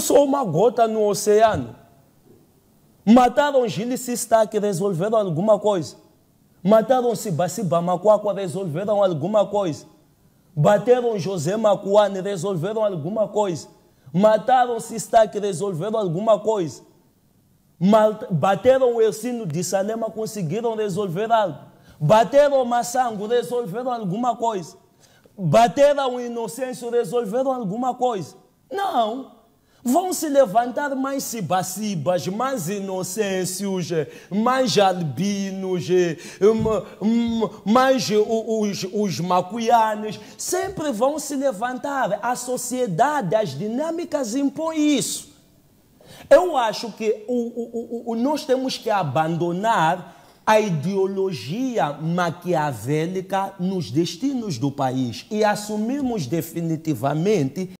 sou uma gota no oceano. Mataram está que resolveram alguma coisa. Mataram Sibaciba Macuaco, resolveram alguma coisa. Bateram José Macuane, resolveram alguma coisa. Mataram Sistak, resolveram alguma coisa. Bateram o elcino de Salema, conseguiram resolver algo. Bateram Massango, resolveram alguma coisa. Bateram o Inocêncio, resolveram alguma coisa. Não. Vão se levantar mais cibacibas, mais inocêncios, mais albinos, mais os, os macuianos. Sempre vão se levantar. A sociedade, as dinâmicas impõem isso. Eu acho que o, o, o, nós temos que abandonar a ideologia maquiavélica nos destinos do país e assumirmos definitivamente